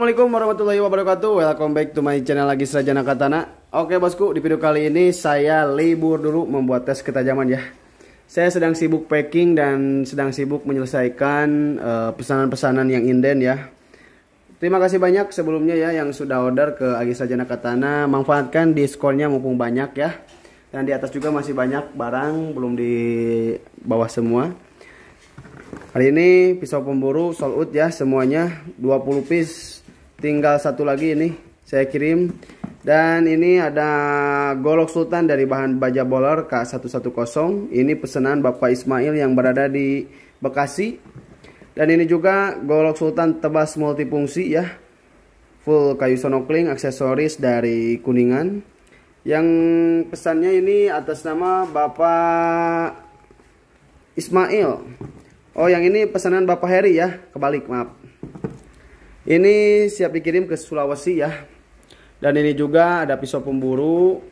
Assalamualaikum warahmatullahi wabarakatuh Welcome back to my channel lagi Sajana Katana Oke bosku, di video kali ini saya libur dulu membuat tes ketajaman ya Saya sedang sibuk packing dan sedang sibuk menyelesaikan eh, pesanan-pesanan uh, yang inden ya Terima kasih banyak sebelumnya ya yang sudah order ke Agi Sajana Katana Manfaatkan diskonnya mumpung banyak ya Dan di atas juga masih banyak barang, belum di bawah semua Hari ini pisau pemburu sold out ya semuanya 20 piece tinggal satu lagi ini saya kirim dan ini ada golok sultan dari bahan baja boler K110 ini pesanan Bapak Ismail yang berada di Bekasi dan ini juga golok sultan tebas multifungsi ya full kayu sonokling aksesoris dari Kuningan yang pesannya ini atas nama Bapak Ismail. Oh, yang ini pesanan Bapak Heri ya, kebalik, maaf. Ini siap dikirim ke Sulawesi ya. Dan ini juga ada pisau pemburu.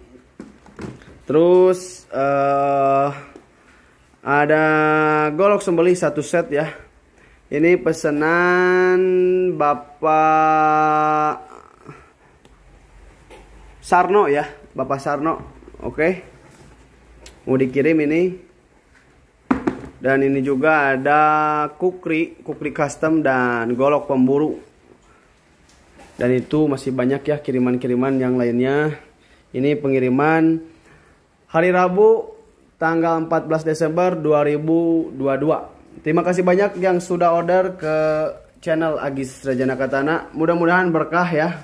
Terus uh, ada golok sembelih satu set ya. Ini pesanan Bapak Sarno ya, Bapak Sarno. Oke. Mau dikirim ini. Dan ini juga ada kukri, kukri custom dan golok pemburu dan itu masih banyak ya kiriman-kiriman yang lainnya ini pengiriman hari Rabu tanggal 14 Desember 2022 terima kasih banyak yang sudah order ke channel Agis Rejana Katana mudah-mudahan berkah ya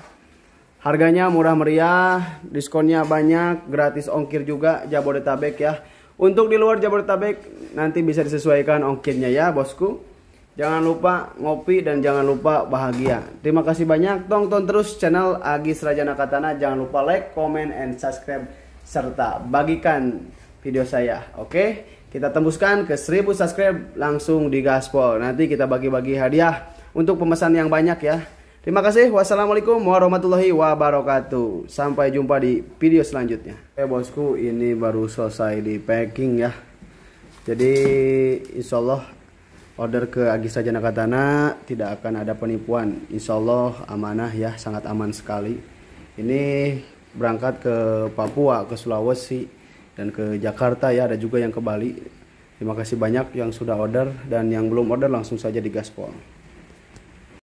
harganya murah meriah diskonnya banyak gratis ongkir juga Jabodetabek ya untuk di luar Jabodetabek nanti bisa disesuaikan ongkirnya ya bosku Jangan lupa ngopi dan jangan lupa bahagia. Terima kasih banyak. Tonton terus channel Agis Raja Nakatana. Jangan lupa like, comment, and subscribe. Serta bagikan video saya. Oke? Kita tembuskan ke 1000 subscribe langsung di gaspol. Nanti kita bagi-bagi hadiah untuk pemesan yang banyak ya. Terima kasih. Wassalamualaikum warahmatullahi wabarakatuh. Sampai jumpa di video selanjutnya. Oke eh, bosku, ini baru selesai di packing ya. Jadi insya Allah order ke Agisa Janakatana tidak akan ada penipuan Insya Allah amanah ya sangat aman sekali ini berangkat ke Papua ke Sulawesi dan ke Jakarta ya ada juga yang ke Bali terima kasih banyak yang sudah order dan yang belum order langsung saja di gaspol